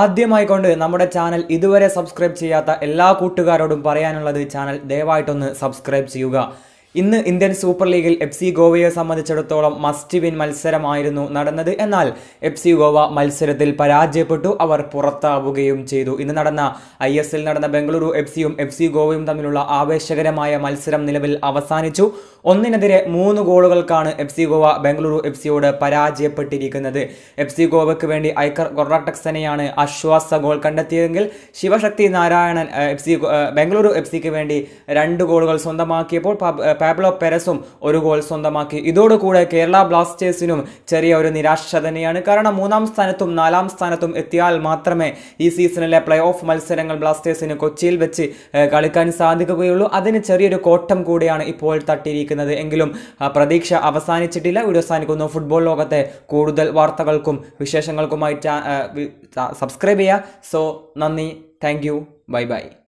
ആദ്യമായി കൊണ്ട് നമ്മുടെ ചാനൽ ഇതുവരെ സബ്സ്ക്രൈബ് ചെയ്യാത്ത എല്ലാ കൂട്ടുകാരോടും പറയാനുള്ളത് ചാനൽ ദയവായിട്ടൊന്ന് സബ്സ്ക്രൈബ് ചെയ്യുക ഇന്ന് ഇന്ത്യൻ സൂപ്പർ ലീഗിൽ എഫ് സി ഗോവയെ സംബന്ധിച്ചിടത്തോളം മസ്റ്റ് വിൻ മത്സരമായിരുന്നു നടന്നത് എന്നാൽ എഫ് സി ഗോവ മത്സരത്തിൽ പരാജയപ്പെട്ടു അവർ പുറത്താവുകയും ചെയ്തു ഇന്ന് നടന്ന ഐ എസ് എൽ നടന്ന ബംഗളൂരു എഫ് സിയും എഫ് സി ഗോവയും തമ്മിലുള്ള ആവേശകരമായ മത്സരം നിലവിൽ അവസാനിച്ചു ഒന്നിനെതിരെ മൂന്ന് ഗോളുകൾക്കാണ് F C Goa Bengaluru F സിയോട് പരാജയപ്പെട്ടിരിക്കുന്നത് എഫ് സി ഗോവയ്ക്ക് വേണ്ടി ഐക്കർ കൊറാട്ടക്സനെയാണ് ആശ്വാസ ഗോൾ കണ്ടെത്തിയതെങ്കിൽ Sivasakthi Narayanan F C Bengaluru F സിക്ക് വേണ്ടി രണ്ട് ഗോളുകൾ സ്വന്തമാക്കിയപ്പോൾ പാബ്ലോ പെരസും ഒരു ഗോൾ സ്വന്തമാക്കി ഇതോടുകൂടെ കേരള ബ്ലാസ്റ്റേഴ്സിനും ചെറിയ ഒരു നിരാശ തന്നെയാണ് കാരണം മൂന്നാം സ്ഥാനത്തും നാലാം സ്ഥാനത്തും എത്തിയാൽ മാത്രമേ ഈ സീസണിലെ പ്ലേ ഓഫ് മത്സരങ്ങൾ ബ്ലാസ്റ്റേഴ്സിന് കൊച്ചിയിൽ വെച്ച് കളിക്കാൻ സാധിക്കുകയുള്ളൂ അതിന് ചെറിയൊരു കോട്ടം കൂടിയാണ് ഇപ്പോൾ തട്ടിയിരിക്കുന്നത് എങ്കിലും പ്രതീക്ഷ അവസാനിച്ചിട്ടില്ല വീഡിയോ അവസാനിക്കുന്നു ഫുട്ബോൾ ലോകത്തെ കൂടുതൽ വാർത്തകൾക്കും വിശേഷങ്ങൾക്കുമായി സബ്സ്ക്രൈബ് ചെയ്യുക സോ നന്ദി താങ്ക് യു ബൈ ബൈ